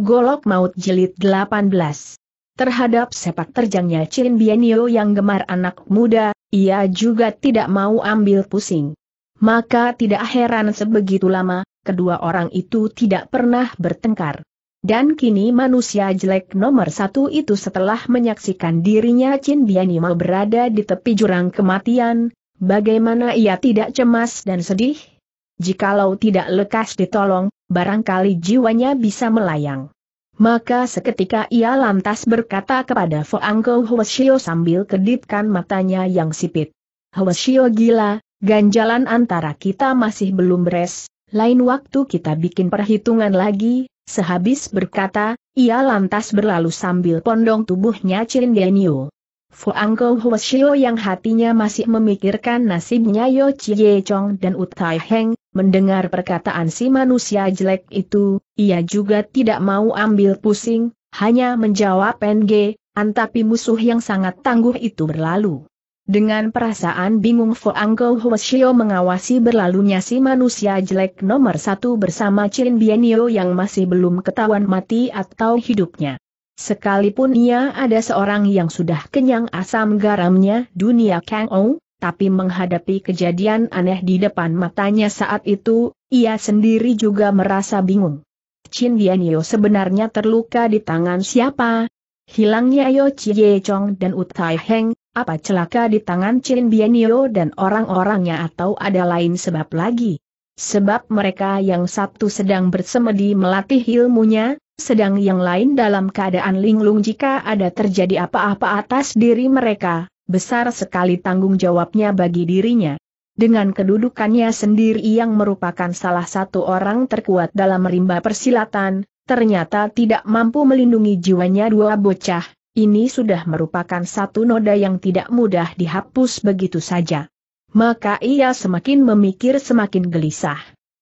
Golok Maut Jelit 18 Terhadap sepak terjangnya Chin Bienio yang gemar anak muda, ia juga tidak mau ambil pusing. Maka tidak heran sebegitu lama, kedua orang itu tidak pernah bertengkar. Dan kini manusia jelek nomor satu itu setelah menyaksikan dirinya Chin Bianima berada di tepi jurang kematian, bagaimana ia tidak cemas dan sedih? jikalau tidak lekas ditolong, barangkali jiwanya bisa melayang. Maka seketika ia lantas berkata kepada Foangko Huashio sambil kedipkan matanya yang sipit. Huashio gila, ganjalan antara kita masih belum beres, lain waktu kita bikin perhitungan lagi, sehabis berkata, ia lantas berlalu sambil pondong tubuhnya Chin Fuangko Huashio yang hatinya masih memikirkan nasibnya Yo Chie Chong dan Utai Heng, mendengar perkataan si manusia jelek itu, ia juga tidak mau ambil pusing, hanya menjawab NG, antapi musuh yang sangat tangguh itu berlalu. Dengan perasaan bingung Fuangko Huashio mengawasi berlalunya si manusia jelek nomor satu bersama Chin Bianio yang masih belum ketahuan mati atau hidupnya. Sekalipun ia ada seorang yang sudah kenyang asam garamnya dunia Kang Ou, tapi menghadapi kejadian aneh di depan matanya saat itu, ia sendiri juga merasa bingung. Chin Dianyo sebenarnya terluka di tangan siapa? Hilangnya Yo Chie Chong dan Utai Heng, apa celaka di tangan Chin Dianyo dan orang-orangnya atau ada lain sebab lagi? Sebab mereka yang satu sedang bersemedi melatih ilmunya, sedang yang lain dalam keadaan linglung jika ada terjadi apa-apa atas diri mereka, besar sekali tanggung jawabnya bagi dirinya. Dengan kedudukannya sendiri yang merupakan salah satu orang terkuat dalam rimba persilatan, ternyata tidak mampu melindungi jiwanya dua bocah, ini sudah merupakan satu noda yang tidak mudah dihapus begitu saja. Maka ia semakin memikir semakin gelisah.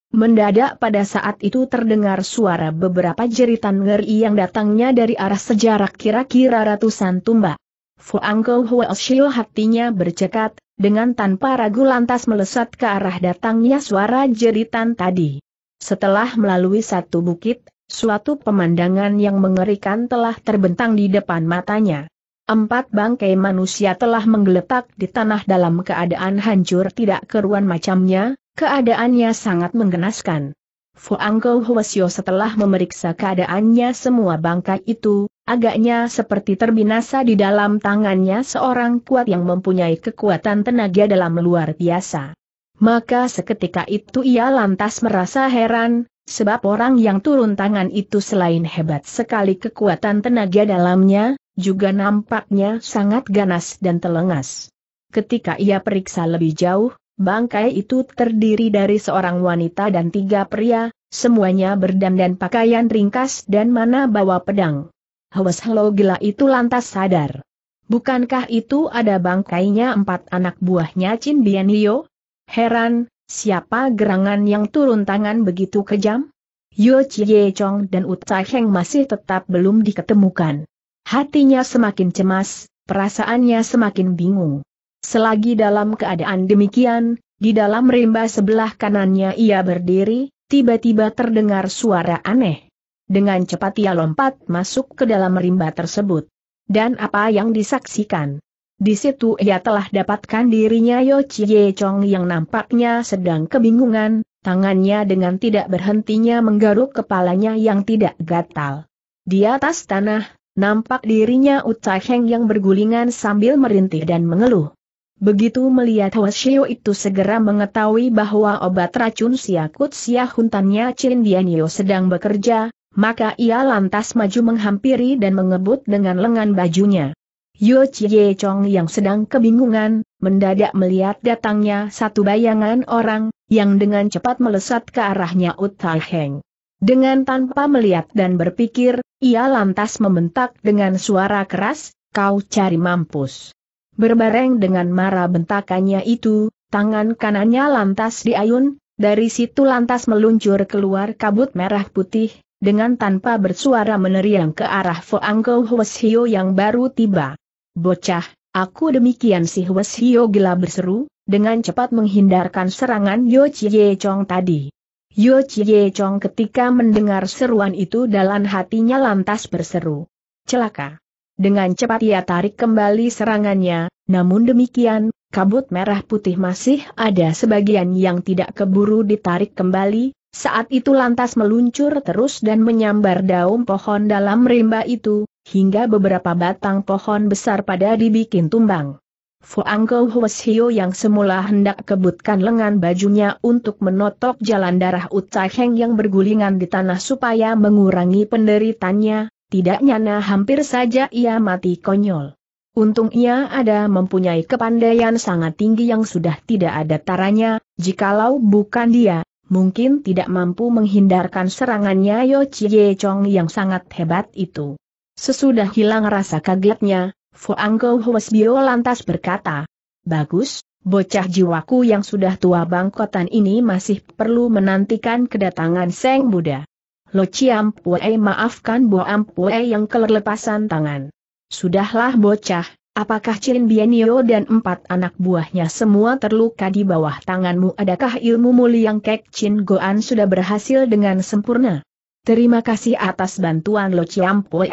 Mendadak pada saat itu terdengar suara beberapa jeritan ngeri yang datangnya dari arah sejarah kira-kira ratusan tumbak. Fuang Huo Shio hatinya bercekat, dengan tanpa ragu lantas melesat ke arah datangnya suara jeritan tadi. Setelah melalui satu bukit, suatu pemandangan yang mengerikan telah terbentang di depan matanya. Empat bangkai manusia telah menggeletak di tanah dalam keadaan hancur tidak keruan macamnya, Keadaannya sangat menggenaskan. Fuangko Hwasyo setelah memeriksa keadaannya semua bangkai itu, agaknya seperti terbinasa di dalam tangannya seorang kuat yang mempunyai kekuatan tenaga dalam luar biasa. Maka seketika itu ia lantas merasa heran, sebab orang yang turun tangan itu selain hebat sekali kekuatan tenaga dalamnya, juga nampaknya sangat ganas dan telengas. Ketika ia periksa lebih jauh, Bangkai itu terdiri dari seorang wanita dan tiga pria, semuanya berdandan pakaian ringkas dan mana bawa pedang. Hawas Helo gila itu lantas sadar. Bukankah itu ada bangkainya empat anak buahnya Chin Bienio? Heran, siapa gerangan yang turun tangan begitu kejam? Yo Chie Chong dan Uta Heng masih tetap belum diketemukan. Hatinya semakin cemas, perasaannya semakin bingung. Selagi dalam keadaan demikian, di dalam rimba sebelah kanannya ia berdiri, tiba-tiba terdengar suara aneh. Dengan cepat ia lompat masuk ke dalam rimba tersebut. Dan apa yang disaksikan? Di situ ia telah dapatkan dirinya Yo Chie Chong yang nampaknya sedang kebingungan, tangannya dengan tidak berhentinya menggaruk kepalanya yang tidak gatal. Di atas tanah, nampak dirinya Uca Heng yang bergulingan sambil merintih dan mengeluh. Begitu melihat Hoshio itu segera mengetahui bahwa obat racun siakut siahuntannya Chin Dianyo sedang bekerja, maka ia lantas maju menghampiri dan mengebut dengan lengan bajunya. Yo Chie Chong yang sedang kebingungan, mendadak melihat datangnya satu bayangan orang, yang dengan cepat melesat ke arahnya Utai Heng. Dengan tanpa melihat dan berpikir, ia lantas membentak dengan suara keras, kau cari mampus. Berbareng dengan marah bentakannya itu, tangan kanannya lantas diayun, dari situ lantas meluncur keluar kabut merah putih, dengan tanpa bersuara meneriang ke arah Foangko Hweshio yang baru tiba. Bocah, aku demikian si Hweshio gila berseru, dengan cepat menghindarkan serangan Yo Chie Chong tadi. Yo Chie Chong ketika mendengar seruan itu dalam hatinya lantas berseru. Celaka! Dengan cepat ia tarik kembali serangannya, namun demikian, kabut merah putih masih ada sebagian yang tidak keburu ditarik kembali, saat itu lantas meluncur terus dan menyambar daun pohon dalam rimba itu, hingga beberapa batang pohon besar pada dibikin tumbang. Fuangko Hsiao yang semula hendak kebutkan lengan bajunya untuk menotok jalan darah Utsaheng yang bergulingan di tanah supaya mengurangi penderitanya, tidak nyana hampir saja ia mati konyol. Untung ia ada mempunyai kepandaian sangat tinggi yang sudah tidak ada taranya, jikalau bukan dia, mungkin tidak mampu menghindarkan serangannya Yo Chie Chong yang sangat hebat itu. Sesudah hilang rasa kagetnya, Fuang Go Bio lantas berkata, Bagus, bocah jiwaku yang sudah tua bangkotan ini masih perlu menantikan kedatangan Seng Buddha. Lo Ciam Pue maafkan Bo Am Pue yang kelepasan tangan. Sudahlah bocah, apakah Chin Bienio dan empat anak buahnya semua terluka di bawah tanganmu? Adakah ilmu muli yang Kek Cin Goan sudah berhasil dengan sempurna? Terima kasih atas bantuan Lo Ciam Pue.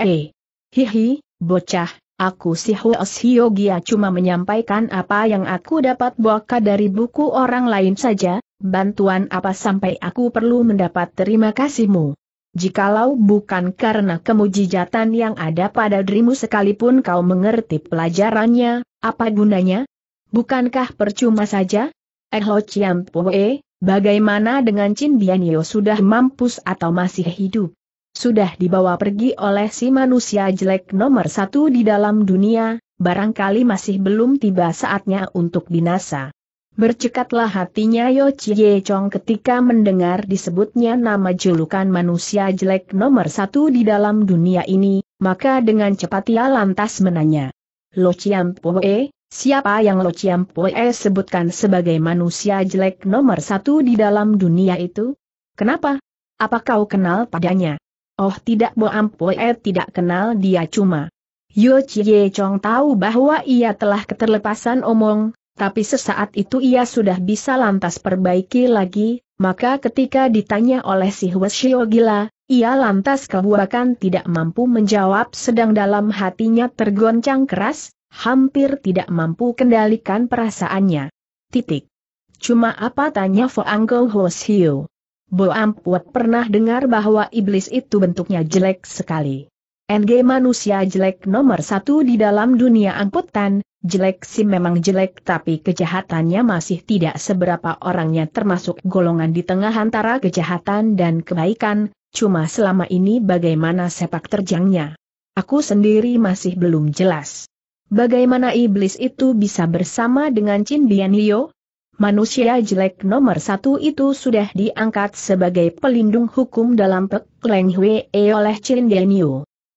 Hihi, bocah, Aku si Huos Hyogia cuma menyampaikan apa yang aku dapat buka dari buku orang lain saja, bantuan apa sampai aku perlu mendapat terima kasihmu. Jikalau bukan karena kemujijatan yang ada pada dirimu sekalipun kau mengerti pelajarannya, apa gunanya? Bukankah percuma saja? Eh Lo Chiam Pue, bagaimana dengan Chin Bianyo sudah mampus atau masih hidup? Sudah dibawa pergi oleh si manusia jelek nomor satu di dalam dunia, barangkali masih belum tiba saatnya untuk binasa. Bercekatlah hatinya Yo Chie Chong ketika mendengar disebutnya nama julukan manusia jelek nomor satu di dalam dunia ini, maka dengan cepat ia lantas menanya. Lo Chiam Poe, siapa yang Lo Chiam Poe sebutkan sebagai manusia jelek nomor satu di dalam dunia itu? Kenapa? Apa kau kenal padanya? Oh tidak Bo Poe tidak kenal dia cuma. Yo Chie Chong tahu bahwa ia telah keterlepasan omong, tapi sesaat itu ia sudah bisa lantas perbaiki lagi, maka ketika ditanya oleh si Hwasyo Gila, ia lantas kebuakan tidak mampu menjawab sedang dalam hatinya tergoncang keras, hampir tidak mampu kendalikan perasaannya. Titik. Cuma apa tanya Foangko Hwasyo? Bo Ampuat pernah dengar bahwa iblis itu bentuknya jelek sekali. NG manusia jelek nomor satu di dalam dunia angkutan, Jelek sih memang jelek tapi kejahatannya masih tidak seberapa orangnya termasuk golongan di tengah antara kejahatan dan kebaikan, cuma selama ini bagaimana sepak terjangnya. Aku sendiri masih belum jelas. Bagaimana iblis itu bisa bersama dengan Chin Bian Leo? Manusia jelek nomor satu itu sudah diangkat sebagai pelindung hukum dalam Pek Leng oleh Chin Bian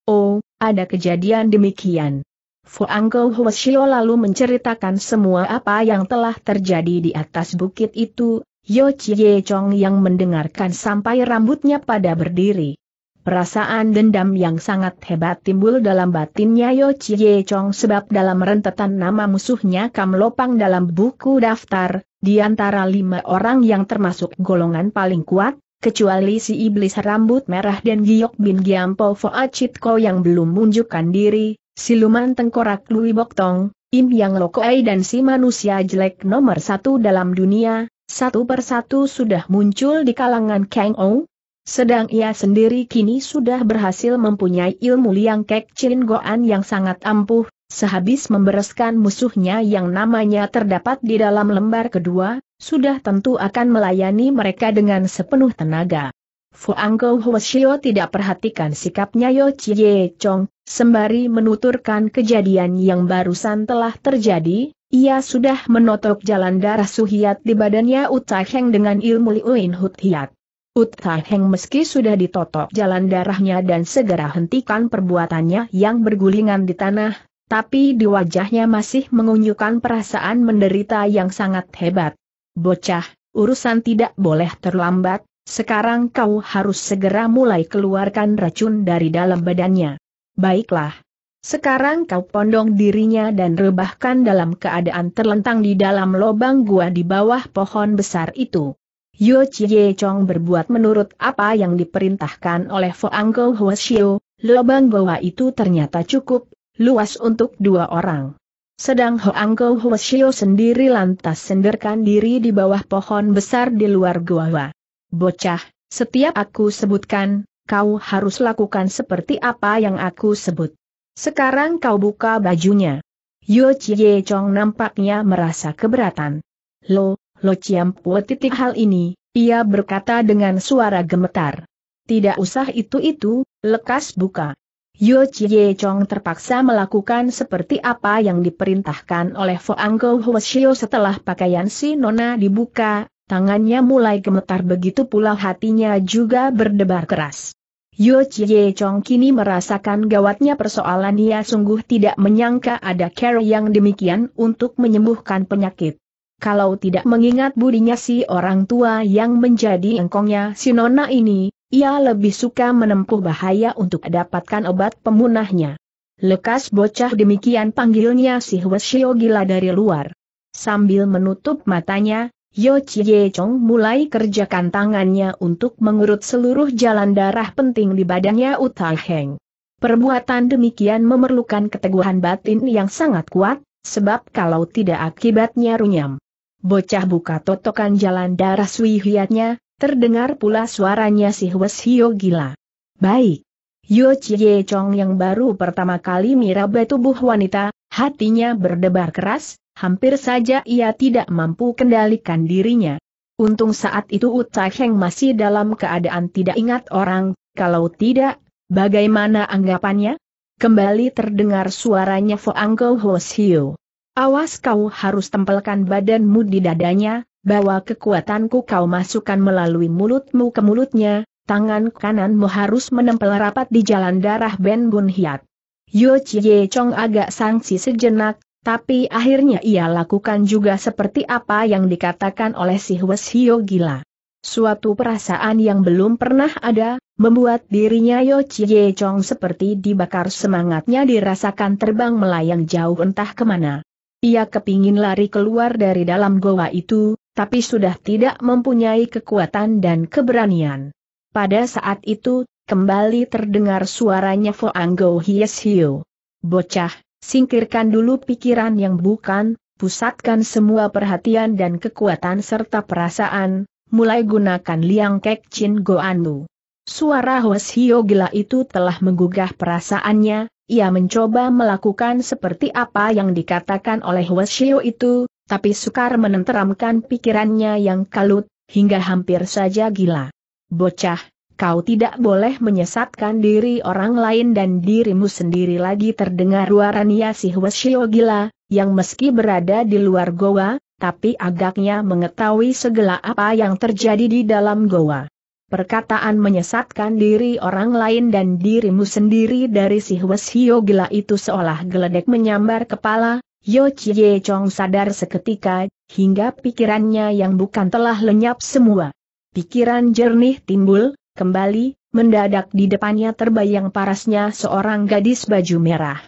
Oh, ada kejadian demikian. Fuangkou Huasio lalu menceritakan semua apa yang telah terjadi di atas bukit itu, Yo Chie Chong yang mendengarkan sampai rambutnya pada berdiri. Perasaan dendam yang sangat hebat timbul dalam batinnya Yo Chie Chong sebab dalam rentetan nama musuhnya Kam Lopang dalam buku daftar, di antara lima orang yang termasuk golongan paling kuat, kecuali si iblis rambut merah dan Giok Bin Giampo Foa Chitko yang belum menunjukkan diri, Siluman Tengkorak Lui Boktong, Im Yang Lokoai dan si manusia jelek nomor satu dalam dunia, satu persatu sudah muncul di kalangan Kang Ou. Sedang ia sendiri kini sudah berhasil mempunyai ilmu Liang Kek Chin Goan yang sangat ampuh, sehabis membereskan musuhnya yang namanya terdapat di dalam lembar kedua, sudah tentu akan melayani mereka dengan sepenuh tenaga. Fuang Go Hwasyo tidak perhatikan sikapnya Yo Chie Chong, Sembari menuturkan kejadian yang barusan telah terjadi, ia sudah menotok jalan darah Suhiat di badannya Utaheng dengan ilmu Liuin Hut Hiat. Utaheng meski sudah ditotok jalan darahnya dan segera hentikan perbuatannya yang bergulingan di tanah, tapi di wajahnya masih mengunjukkan perasaan menderita yang sangat hebat. Bocah, urusan tidak boleh terlambat, sekarang kau harus segera mulai keluarkan racun dari dalam badannya. Baiklah. Sekarang kau pondong dirinya dan rebahkan dalam keadaan terlentang di dalam lubang gua di bawah pohon besar itu. Yo Chie Chong berbuat menurut apa yang diperintahkan oleh Foang Go Huasio, lubang gua itu ternyata cukup, luas untuk dua orang. Sedang Hoang Go Huasio sendiri lantas senderkan diri di bawah pohon besar di luar gua. Bocah, setiap aku sebutkan, kau harus lakukan seperti apa yang aku sebut. Sekarang kau buka bajunya. Yu Chie Chong nampaknya merasa keberatan. Lo, Lo ciam titik hal ini, ia berkata dengan suara gemetar. Tidak usah itu-itu, lekas buka. Yu Chie Chong terpaksa melakukan seperti apa yang diperintahkan oleh Foang Go Hwasyo setelah pakaian si Nona dibuka, tangannya mulai gemetar begitu pula hatinya juga berdebar keras. Yo Chie Chong kini merasakan gawatnya persoalan ia sungguh tidak menyangka ada care yang demikian untuk menyembuhkan penyakit. Kalau tidak mengingat budinya si orang tua yang menjadi engkongnya si nona ini, ia lebih suka menempuh bahaya untuk dapatkan obat pemunahnya. Lekas bocah demikian panggilnya si Hwasyo gila dari luar. Sambil menutup matanya, Yo Chie Chong mulai kerjakan tangannya untuk mengurut seluruh jalan darah penting di badannya Utai Heng. Perbuatan demikian memerlukan keteguhan batin yang sangat kuat, sebab kalau tidak akibatnya runyam. Bocah buka totokan jalan darah Sui Hiatnya, terdengar pula suaranya si Hwes Hio gila. Baik. Yo Chie Chong yang baru pertama kali miraba tubuh wanita, hatinya berdebar keras, Hampir saja ia tidak mampu kendalikan dirinya. Untung saat itu Uta masih dalam keadaan tidak ingat orang, kalau tidak, bagaimana anggapannya? Kembali terdengar suaranya Foangko Hosio. Awas kau harus tempelkan badanmu di dadanya, bawa kekuatanku kau masukkan melalui mulutmu ke mulutnya, tangan kananmu harus menempel rapat di jalan darah Ben Bun Hiat. Yo Chie Chong agak sangsi sejenak, tapi akhirnya ia lakukan juga seperti apa yang dikatakan oleh si Hwes Gila. Suatu perasaan yang belum pernah ada, membuat dirinya Yo Chie Chong seperti dibakar semangatnya dirasakan terbang melayang jauh entah kemana. Ia kepingin lari keluar dari dalam goa itu, tapi sudah tidak mempunyai kekuatan dan keberanian. Pada saat itu, kembali terdengar suaranya Fo Anggo Hies Hiu. Bocah, Singkirkan dulu pikiran yang bukan, pusatkan semua perhatian dan kekuatan serta perasaan, mulai gunakan liang kek chin goanmu. Suara Hosio gila itu telah menggugah perasaannya, ia mencoba melakukan seperti apa yang dikatakan oleh Hosio itu, tapi sukar menenteramkan pikirannya yang kalut, hingga hampir saja gila. Bocah, kau tidak boleh menyesatkan diri orang lain dan dirimu sendiri lagi terdengar warania si shio gila, yang meski berada di luar goa, tapi agaknya mengetahui segala apa yang terjadi di dalam goa. Perkataan menyesatkan diri orang lain dan dirimu sendiri dari si shio gila itu seolah geledek menyambar kepala, Yo Chie Chong sadar seketika, hingga pikirannya yang bukan telah lenyap semua. Pikiran jernih timbul, Kembali, mendadak di depannya terbayang parasnya seorang gadis baju merah.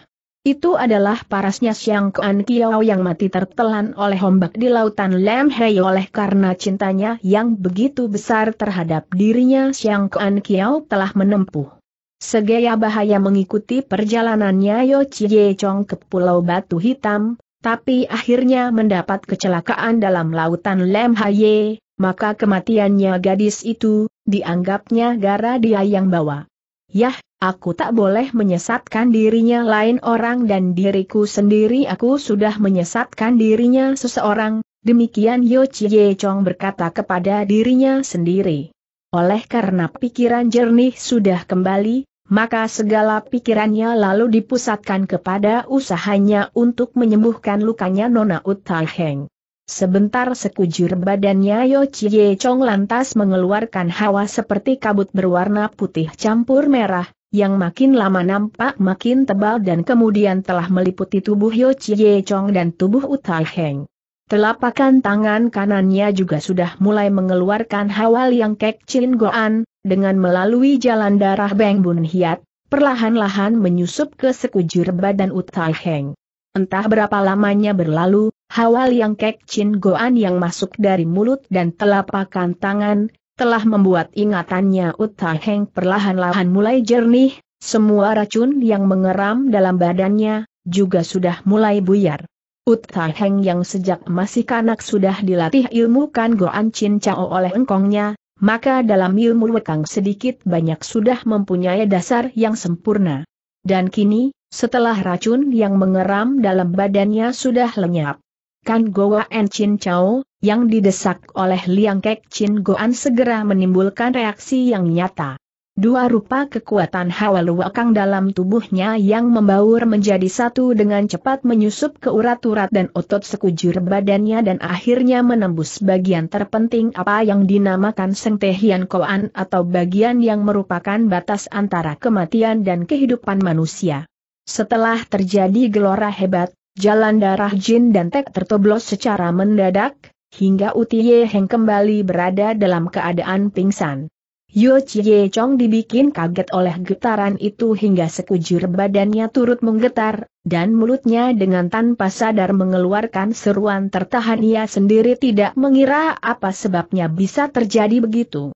Itu adalah parasnya Xiang Kuan Kiao yang mati tertelan oleh ombak di lautan Lam Hei oleh karena cintanya yang begitu besar terhadap dirinya Xiang Kuan Kiao telah menempuh. Segaya bahaya mengikuti perjalanannya Yo Chie Chong ke Pulau Batu Hitam, tapi akhirnya mendapat kecelakaan dalam lautan Lam Hei, maka kematiannya gadis itu, dianggapnya gara dia yang bawa. Yah, aku tak boleh menyesatkan dirinya lain orang dan diriku sendiri aku sudah menyesatkan dirinya seseorang, demikian Yo Chie Chong berkata kepada dirinya sendiri. Oleh karena pikiran jernih sudah kembali, maka segala pikirannya lalu dipusatkan kepada usahanya untuk menyembuhkan lukanya Nona Utaheng. Sebentar sekujur badannya Yo Chie Chong lantas mengeluarkan hawa seperti kabut berwarna putih campur merah, yang makin lama nampak makin tebal dan kemudian telah meliputi tubuh Yo Chie Chong dan tubuh Utai Heng. Telapakan tangan kanannya juga sudah mulai mengeluarkan hawa yang Chin goan, dengan melalui jalan darah Beng Bun Hiat, perlahan-lahan menyusup ke sekujur badan Utai Heng. Entah berapa lamanya berlalu, hawa yang kek Chin Goan yang masuk dari mulut dan telapak tangan, telah membuat ingatannya Uta Heng perlahan-lahan mulai jernih, semua racun yang mengeram dalam badannya, juga sudah mulai buyar. Uta Heng yang sejak masih kanak sudah dilatih ilmu kan Goan Chin Chao oleh engkongnya, maka dalam ilmu wekang sedikit banyak sudah mempunyai dasar yang sempurna. Dan kini, setelah racun yang mengeram dalam badannya sudah lenyap. Kan Goa En Chin Chao, yang didesak oleh Liang Kek Chin Goan segera menimbulkan reaksi yang nyata. Dua rupa kekuatan hawa luakang dalam tubuhnya yang membaur menjadi satu dengan cepat menyusup ke urat-urat dan otot sekujur badannya dan akhirnya menembus bagian terpenting apa yang dinamakan sengtehian koan atau bagian yang merupakan batas antara kematian dan kehidupan manusia. Setelah terjadi gelora hebat, jalan darah Jin dan Tek tertoblos secara mendadak, hingga Utiye Heng kembali berada dalam keadaan pingsan. Yo Chie Chong dibikin kaget oleh getaran itu hingga sekujur badannya turut menggetar, dan mulutnya dengan tanpa sadar mengeluarkan seruan tertahan ia sendiri tidak mengira apa sebabnya bisa terjadi begitu.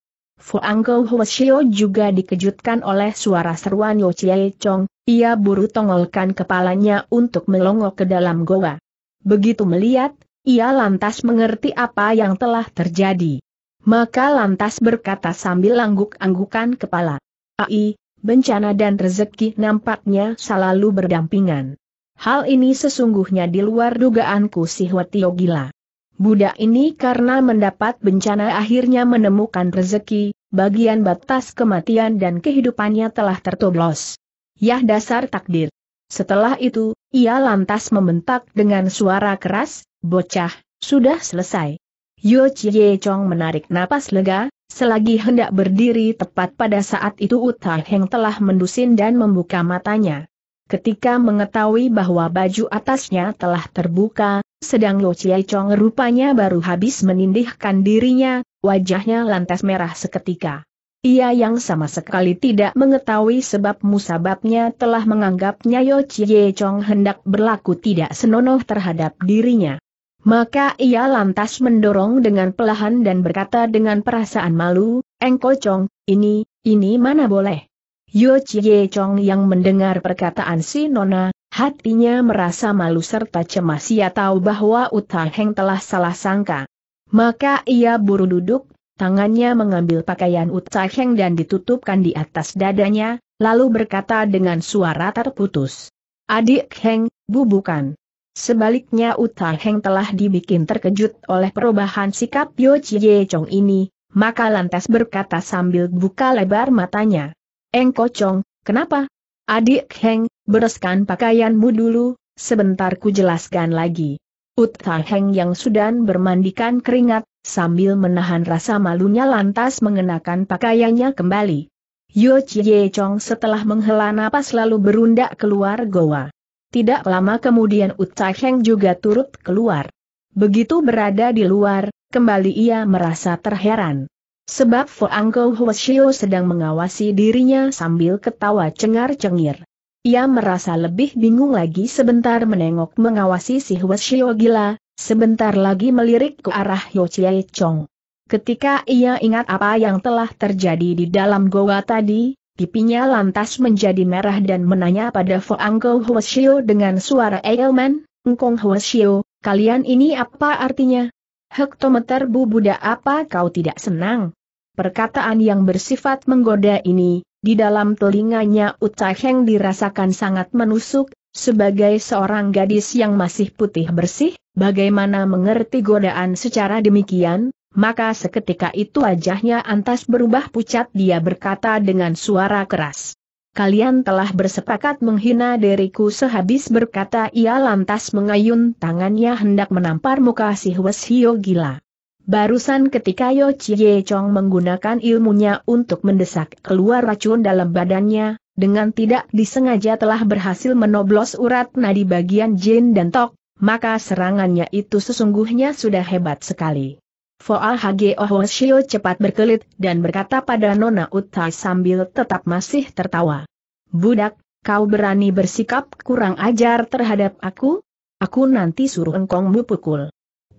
Fuangkou Huashio juga dikejutkan oleh suara seruan Yo Chie Chong, ia buru tongolkan kepalanya untuk melongok ke dalam goa. Begitu melihat, ia lantas mengerti apa yang telah terjadi. Maka lantas berkata sambil angguk-anggukan kepala. Ai, bencana dan rezeki nampaknya selalu berdampingan. Hal ini sesungguhnya di luar dugaanku si Huatio gila. Budak ini karena mendapat bencana akhirnya menemukan rezeki, bagian batas kematian dan kehidupannya telah tertoblos. Yah dasar takdir. Setelah itu, ia lantas membentak dengan suara keras, bocah, sudah selesai. Yo Chie Chong menarik napas lega, selagi hendak berdiri tepat pada saat itu Uta Heng telah mendusin dan membuka matanya. Ketika mengetahui bahwa baju atasnya telah terbuka, sedang Lo Chie Chong rupanya baru habis menindihkan dirinya, wajahnya lantas merah seketika. Ia yang sama sekali tidak mengetahui sebab musababnya telah menganggapnya Yo Chie Chong hendak berlaku tidak senonoh terhadap dirinya. Maka ia lantas mendorong dengan pelahan dan berkata dengan perasaan malu, Engko Chong, ini, ini mana boleh. Yo Chie Chong yang mendengar perkataan si Nona, Hatinya merasa malu serta cemas ia tahu bahwa Uta Heng telah salah sangka. Maka ia buru duduk, tangannya mengambil pakaian Uta Heng dan ditutupkan di atas dadanya, lalu berkata dengan suara terputus. Adik Heng, bubukan. Sebaliknya Uta Heng telah dibikin terkejut oleh perubahan sikap Yo Chie Chong ini, maka lantas berkata sambil buka lebar matanya. Engko Chong, kenapa? Adik Heng, bereskan pakaianmu dulu, sebentar ku jelaskan lagi. Utah Heng yang sudah bermandikan keringat, sambil menahan rasa malunya lantas mengenakan pakaiannya kembali. Yo Chie Chong setelah menghela napas lalu berundak keluar goa. Tidak lama kemudian Utah Heng juga turut keluar. Begitu berada di luar, kembali ia merasa terheran. Sebab Foangkou Hoshio sedang mengawasi dirinya sambil ketawa cengar-cengir. Ia merasa lebih bingung lagi sebentar menengok mengawasi si Hoshio gila, sebentar lagi melirik ke arah Yo Chie Chong. Ketika ia ingat apa yang telah terjadi di dalam goa tadi, pipinya lantas menjadi merah dan menanya pada Foangkou Hoshio dengan suara Eilman, Ngkong Hoshio, kalian ini apa artinya? Hektometer bu budak apa kau tidak senang? Perkataan yang bersifat menggoda ini, di dalam telinganya Uta Heng dirasakan sangat menusuk, sebagai seorang gadis yang masih putih bersih, bagaimana mengerti godaan secara demikian, maka seketika itu wajahnya antas berubah pucat dia berkata dengan suara keras. Kalian telah bersepakat menghina diriku sehabis berkata ia lantas mengayun tangannya hendak menampar muka si Hwes gila. Barusan ketika Yo Chie Chong menggunakan ilmunya untuk mendesak keluar racun dalam badannya, dengan tidak disengaja telah berhasil menoblos urat nadi bagian Jin dan Tok, maka serangannya itu sesungguhnya sudah hebat sekali. Foal Hage Shio cepat berkelit dan berkata pada Nona Utai sambil tetap masih tertawa. Budak, kau berani bersikap kurang ajar terhadap aku? Aku nanti suruh engkongmu pukul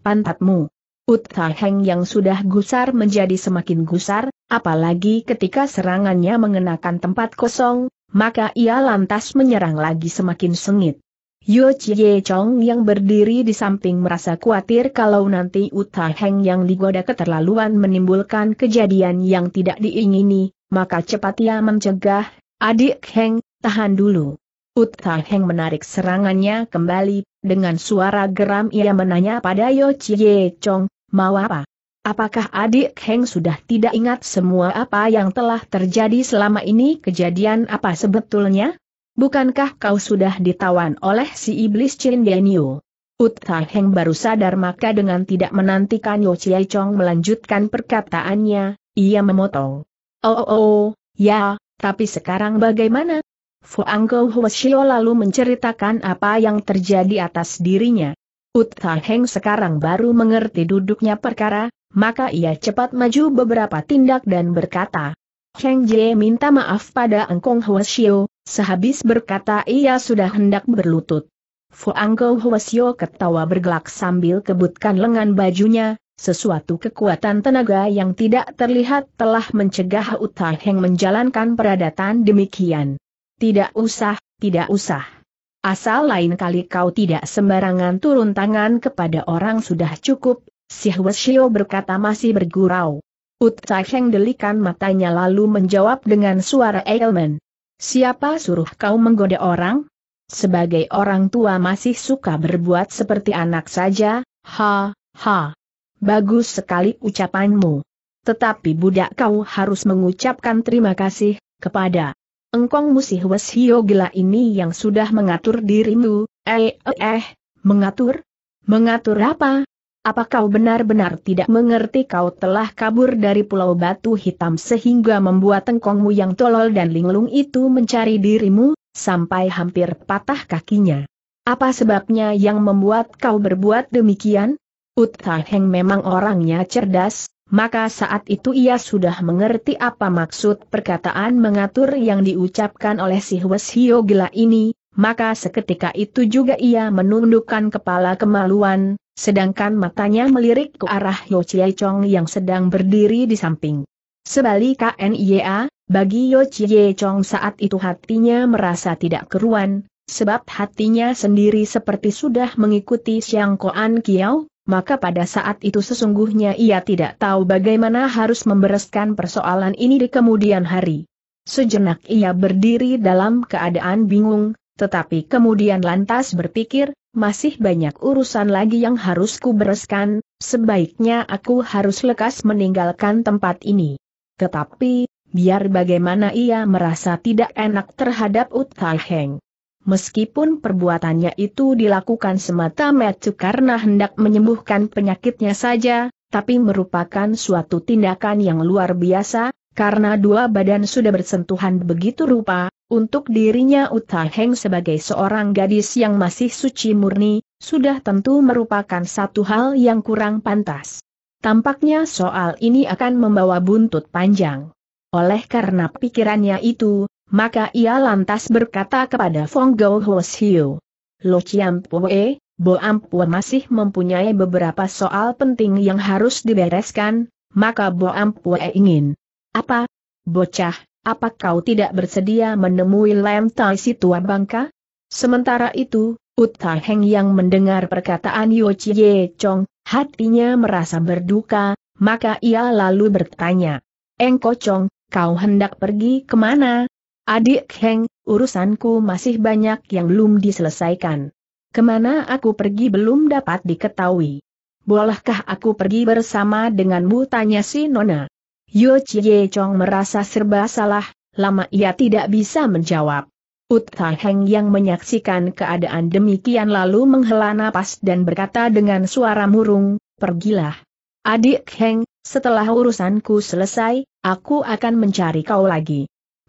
pantatmu. Utaheng yang sudah gusar menjadi semakin gusar, apalagi ketika serangannya mengenakan tempat kosong, maka ia lantas menyerang lagi semakin sengit. Yo Chie Chong yang berdiri di samping merasa khawatir kalau nanti Utaheng yang digoda keterlaluan menimbulkan kejadian yang tidak diingini, maka cepat ia mencegah, adik Heng, tahan dulu. Utaheng menarik serangannya kembali, dengan suara geram ia menanya pada Yo Chie Chong, mau apa? Apakah adik Heng sudah tidak ingat semua apa yang telah terjadi selama ini kejadian apa sebetulnya? Bukankah kau sudah ditawan oleh si iblis Cindenio? Utah Heng baru sadar maka dengan tidak menantikan Yo Chie Chong melanjutkan perkataannya, ia memotong. Oh oh oh, ya, tapi sekarang bagaimana? Fuangko Huashio lalu menceritakan apa yang terjadi atas dirinya. Utan Heng sekarang baru mengerti duduknya perkara, maka ia cepat maju beberapa tindak dan berkata, Heng Jie minta maaf pada Engkong Huasio, sehabis berkata ia sudah hendak berlutut. Hua Huasio ketawa bergelak sambil kebutkan lengan bajunya, sesuatu kekuatan tenaga yang tidak terlihat telah mencegah Utan Heng menjalankan peradatan demikian. Tidak usah, tidak usah. Asal lain kali kau tidak sembarangan turun tangan kepada orang sudah cukup, si Hweshio berkata masih bergurau. Utai Heng delikan matanya lalu menjawab dengan suara Eilman. Siapa suruh kau menggoda orang? Sebagai orang tua masih suka berbuat seperti anak saja, ha, ha. Bagus sekali ucapanmu. Tetapi budak kau harus mengucapkan terima kasih, kepada engkong musih wesio gila ini yang sudah mengatur dirimu, eh eh eh, mengatur? Mengatur apa? Apa kau benar-benar tidak mengerti kau telah kabur dari Pulau Batu Hitam sehingga membuat Tengkongmu yang tolol dan linglung itu mencari dirimu, sampai hampir patah kakinya. Apa sebabnya yang membuat kau berbuat demikian? Uta Heng memang orangnya cerdas, maka saat itu ia sudah mengerti apa maksud perkataan mengatur yang diucapkan oleh si Hwes Hio Gila ini, maka seketika itu juga ia menundukkan kepala kemaluan, sedangkan matanya melirik ke arah Yo Chie Chong yang sedang berdiri di samping. Sebalik KNIA, bagi Yo Chie Chong saat itu hatinya merasa tidak keruan, sebab hatinya sendiri seperti sudah mengikuti Siang Koan Kiao, maka pada saat itu sesungguhnya ia tidak tahu bagaimana harus membereskan persoalan ini di kemudian hari. Sejenak ia berdiri dalam keadaan bingung, tetapi kemudian lantas berpikir, masih banyak urusan lagi yang harus kubereskan, sebaiknya aku harus lekas meninggalkan tempat ini. Tetapi, biar bagaimana ia merasa tidak enak terhadap Uthai Heng meskipun perbuatannya itu dilakukan semata-mata karena hendak menyembuhkan penyakitnya saja, tapi merupakan suatu tindakan yang luar biasa, karena dua badan sudah bersentuhan begitu rupa, untuk dirinya Utaheng sebagai seorang gadis yang masih suci murni, sudah tentu merupakan satu hal yang kurang pantas. Tampaknya soal ini akan membawa buntut panjang. Oleh karena pikirannya itu, maka ia lantas berkata kepada Fong Gao Ho Siu, Lo Chiam Pue, Bo Ampue masih mempunyai beberapa soal penting yang harus dibereskan, maka Bo Ampue ingin. Apa? Bocah, apa kau tidak bersedia menemui Lam Tai si tua bangka? Sementara itu, Uta Heng yang mendengar perkataan Yo Chie Chong, hatinya merasa berduka, maka ia lalu bertanya. Engko Chong, kau hendak pergi kemana? Adik Heng, urusanku masih banyak yang belum diselesaikan. Kemana aku pergi belum dapat diketahui. Bolehkah aku pergi bersama denganmu tanya si Nona? Yo Chie Chong merasa serba salah, lama ia tidak bisa menjawab. Utah Heng yang menyaksikan keadaan demikian lalu menghela napas dan berkata dengan suara murung, pergilah. Adik Heng, setelah urusanku selesai, aku akan mencari kau lagi.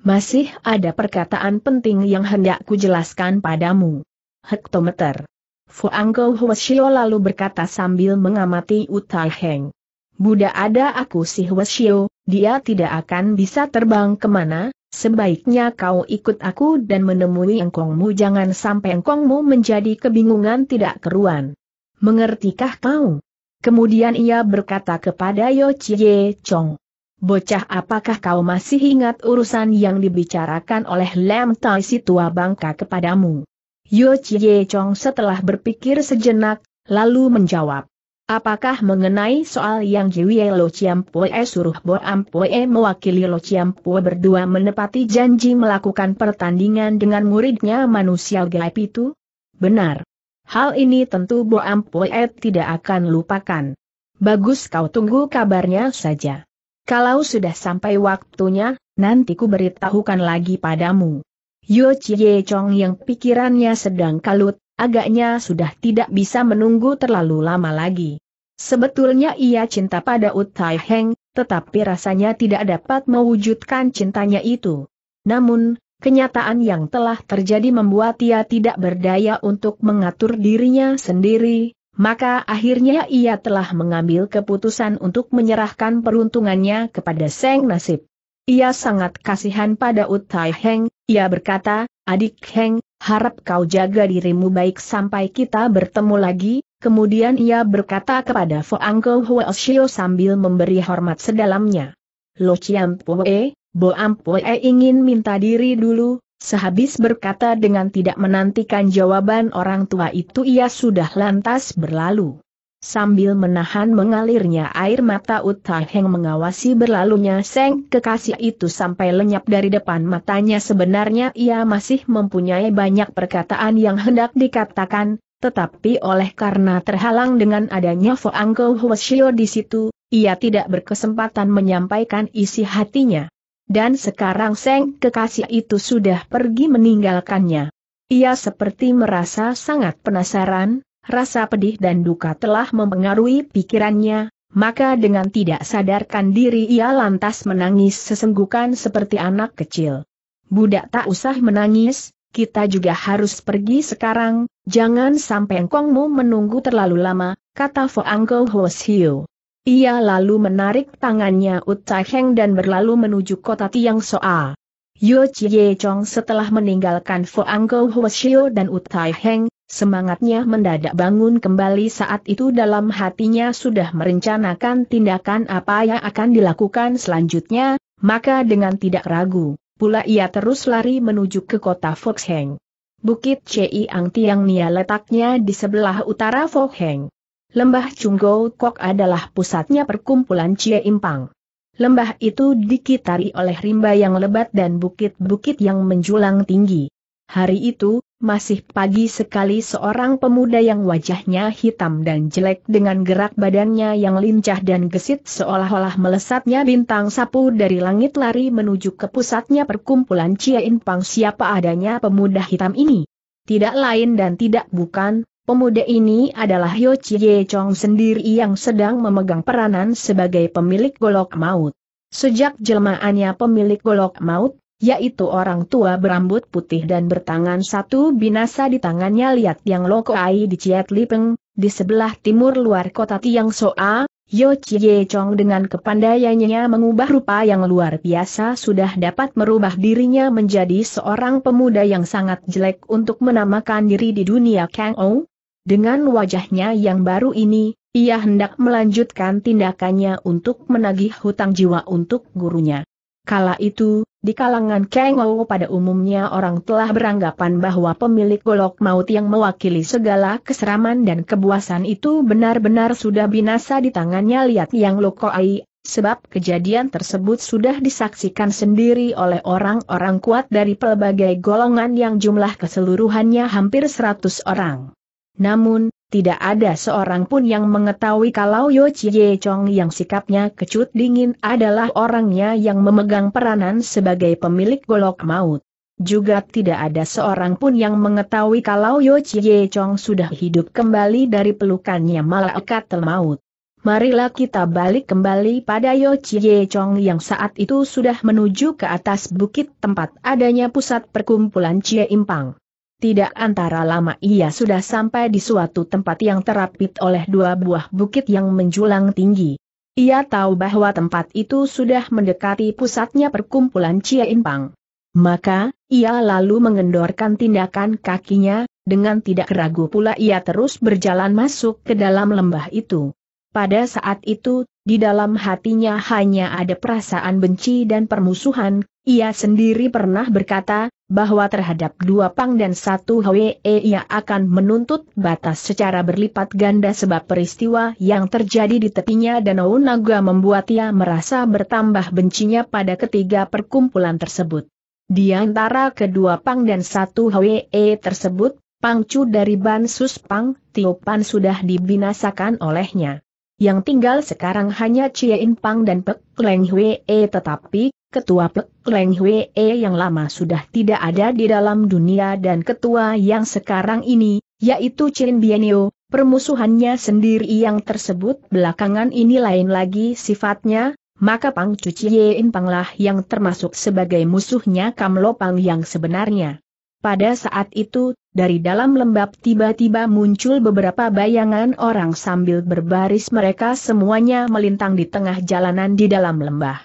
Masih ada perkataan penting yang hendak jelaskan padamu. Hektometer. Fuanggo Huashio lalu berkata sambil mengamati Utai Heng. Buddha ada aku si Huashio, dia tidak akan bisa terbang kemana, sebaiknya kau ikut aku dan menemui engkongmu jangan sampai engkongmu menjadi kebingungan tidak keruan. Mengertikah kau? Kemudian ia berkata kepada Yo Chie Chong. Bocah apakah kau masih ingat urusan yang dibicarakan oleh Lem Tai si tua bangka kepadamu? Yo Chie Chong setelah berpikir sejenak, lalu menjawab. Apakah mengenai soal yang Jiwie Lo Pue suruh Bo Pue mewakili Lo Pue berdua menepati janji melakukan pertandingan dengan muridnya manusia gaib itu? Benar. Hal ini tentu Bo Pue tidak akan lupakan. Bagus kau tunggu kabarnya saja. Kalau sudah sampai waktunya, nanti ku beritahukan lagi padamu. Yo Chie Chong yang pikirannya sedang kalut, agaknya sudah tidak bisa menunggu terlalu lama lagi. Sebetulnya ia cinta pada Utai Heng, tetapi rasanya tidak dapat mewujudkan cintanya itu. Namun, kenyataan yang telah terjadi membuat ia tidak berdaya untuk mengatur dirinya sendiri, maka akhirnya ia telah mengambil keputusan untuk menyerahkan peruntungannya kepada Seng Nasib. Ia sangat kasihan pada Utai Heng, ia berkata, adik Heng, harap kau jaga dirimu baik sampai kita bertemu lagi, kemudian ia berkata kepada Huo Huoshio sambil memberi hormat sedalamnya. Lo Chiam Pue, Bo Am Pue ingin minta diri dulu, Sehabis berkata dengan tidak menantikan jawaban orang tua itu ia sudah lantas berlalu. Sambil menahan mengalirnya air mata Uta Heng mengawasi berlalunya Seng kekasih itu sampai lenyap dari depan matanya sebenarnya ia masih mempunyai banyak perkataan yang hendak dikatakan, tetapi oleh karena terhalang dengan adanya Foangko Huashio di situ, ia tidak berkesempatan menyampaikan isi hatinya. Dan sekarang Seng kekasih itu sudah pergi meninggalkannya. Ia seperti merasa sangat penasaran, rasa pedih dan duka telah mempengaruhi pikirannya, maka dengan tidak sadarkan diri ia lantas menangis sesenggukan seperti anak kecil. Budak tak usah menangis, kita juga harus pergi sekarang, jangan sampai engkongmu menunggu terlalu lama, kata Fo Foangko Hwasio. Ia lalu menarik tangannya Utai Heng dan berlalu menuju kota Tiang Soa. Yo Chie Chong setelah meninggalkan Fuang Go Shio dan Utai Heng, semangatnya mendadak bangun kembali saat itu dalam hatinya sudah merencanakan tindakan apa yang akan dilakukan selanjutnya, maka dengan tidak ragu, pula ia terus lari menuju ke kota Heng. Bukit Chei Ang Tiang Nia letaknya di sebelah utara Heng. Lembah Chunggo Kok adalah pusatnya perkumpulan Cie Impang. Lembah itu dikitari oleh rimba yang lebat dan bukit-bukit yang menjulang tinggi. Hari itu, masih pagi sekali seorang pemuda yang wajahnya hitam dan jelek dengan gerak badannya yang lincah dan gesit seolah-olah melesatnya bintang sapu dari langit lari menuju ke pusatnya perkumpulan Cie Impang siapa adanya pemuda hitam ini. Tidak lain dan tidak bukan, Pemuda ini adalah Yo Chie Chong sendiri yang sedang memegang peranan sebagai pemilik golok maut. Sejak jelmaannya pemilik golok maut, yaitu orang tua berambut putih dan bertangan satu binasa di tangannya liat yang lokoai di Ciat Lipeng, di sebelah timur luar kota Tiang Soa, Yo Chie Chong dengan kepandaiannya mengubah rupa yang luar biasa sudah dapat merubah dirinya menjadi seorang pemuda yang sangat jelek untuk menamakan diri di dunia Kang Ou, dengan wajahnya yang baru ini, ia hendak melanjutkan tindakannya untuk menagih hutang jiwa untuk gurunya. Kala itu, di kalangan Kang pada umumnya orang telah beranggapan bahwa pemilik golok maut yang mewakili segala keseraman dan kebuasan itu benar-benar sudah binasa di tangannya liat yang lokoai, sebab kejadian tersebut sudah disaksikan sendiri oleh orang-orang kuat dari pelbagai golongan yang jumlah keseluruhannya hampir 100 orang. Namun, tidak ada seorang pun yang mengetahui kalau Yo Chie Chong yang sikapnya kecut dingin adalah orangnya yang memegang peranan sebagai pemilik golok maut. Juga tidak ada seorang pun yang mengetahui kalau Yo Chie Chong sudah hidup kembali dari pelukannya malaikat maut. Marilah kita balik kembali pada Yo Chie Chong yang saat itu sudah menuju ke atas bukit tempat adanya pusat perkumpulan Chie Impang. Tidak antara lama ia sudah sampai di suatu tempat yang terapit oleh dua buah bukit yang menjulang tinggi. Ia tahu bahwa tempat itu sudah mendekati pusatnya perkumpulan cia Impang. Maka, ia lalu mengendorkan tindakan kakinya, dengan tidak ragu pula ia terus berjalan masuk ke dalam lembah itu. Pada saat itu, di dalam hatinya hanya ada perasaan benci dan permusuhan, ia sendiri pernah berkata, bahwa terhadap dua pang dan satu HWE ia akan menuntut batas secara berlipat ganda sebab peristiwa yang terjadi di tepinya Danau Naga membuat ia merasa bertambah bencinya pada ketiga perkumpulan tersebut. Di antara kedua pang dan satu HWE tersebut, Pangcu dari Bansus Pang, Tiopan sudah dibinasakan olehnya. Yang tinggal sekarang hanya Ciein Pang dan Pek Leng Hwee tetapi Ketua Pek Leng Hwee yang lama sudah tidak ada di dalam dunia dan ketua yang sekarang ini, yaitu Chin Bienio, permusuhannya sendiri yang tersebut belakangan ini lain lagi sifatnya, maka Pang Cuci Yein Panglah yang termasuk sebagai musuhnya Kam Pang yang sebenarnya. Pada saat itu, dari dalam lembab tiba-tiba muncul beberapa bayangan orang sambil berbaris mereka semuanya melintang di tengah jalanan di dalam lembah.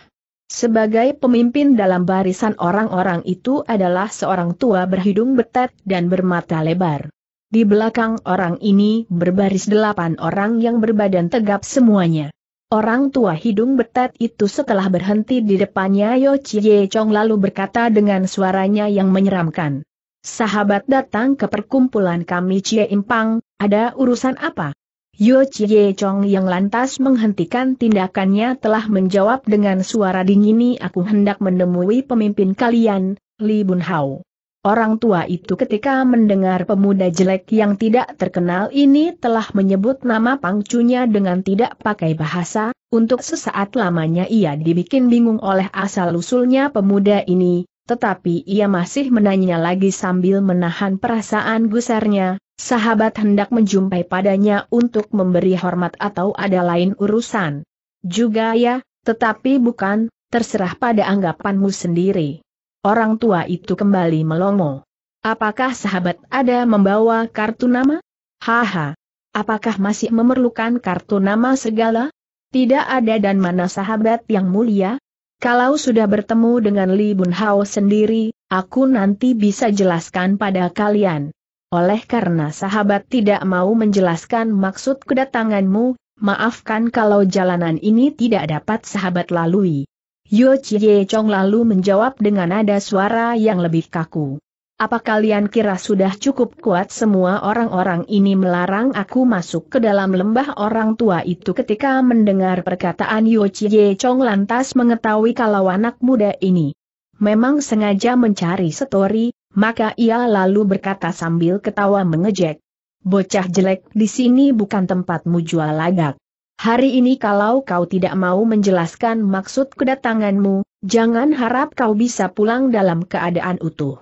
Sebagai pemimpin dalam barisan orang-orang itu adalah seorang tua berhidung betet dan bermata lebar. Di belakang orang ini berbaris delapan orang yang berbadan tegap semuanya. Orang tua hidung betet itu setelah berhenti di depannya Yo Chie Chong lalu berkata dengan suaranya yang menyeramkan. Sahabat datang ke perkumpulan kami Chie Impang, ada urusan apa? Yo Chie Chong yang lantas menghentikan tindakannya telah menjawab dengan suara dingin aku hendak menemui pemimpin kalian, Li Bun Hao. Orang tua itu ketika mendengar pemuda jelek yang tidak terkenal ini telah menyebut nama pangcunya dengan tidak pakai bahasa, untuk sesaat lamanya ia dibikin bingung oleh asal-usulnya pemuda ini, tetapi ia masih menanya lagi sambil menahan perasaan gusarnya, Sahabat hendak menjumpai padanya untuk memberi hormat atau ada lain urusan. Juga ya, tetapi bukan, terserah pada anggapanmu sendiri. Orang tua itu kembali melongo. Apakah sahabat ada membawa kartu nama? Haha. Apakah masih memerlukan kartu nama segala? Tidak ada dan mana sahabat yang mulia? Kalau sudah bertemu dengan Li Bun Hao sendiri, aku nanti bisa jelaskan pada kalian. Oleh karena sahabat tidak mau menjelaskan maksud kedatanganmu, maafkan kalau jalanan ini tidak dapat sahabat lalui. Yo Chie Chong lalu menjawab dengan nada suara yang lebih kaku. Apa kalian kira sudah cukup kuat semua orang-orang ini melarang aku masuk ke dalam lembah orang tua itu ketika mendengar perkataan Yo Chie Chong lantas mengetahui kalau anak muda ini memang sengaja mencari setori, maka ia lalu berkata sambil ketawa mengejek. Bocah jelek di sini bukan tempatmu jual lagak. Hari ini kalau kau tidak mau menjelaskan maksud kedatanganmu, jangan harap kau bisa pulang dalam keadaan utuh.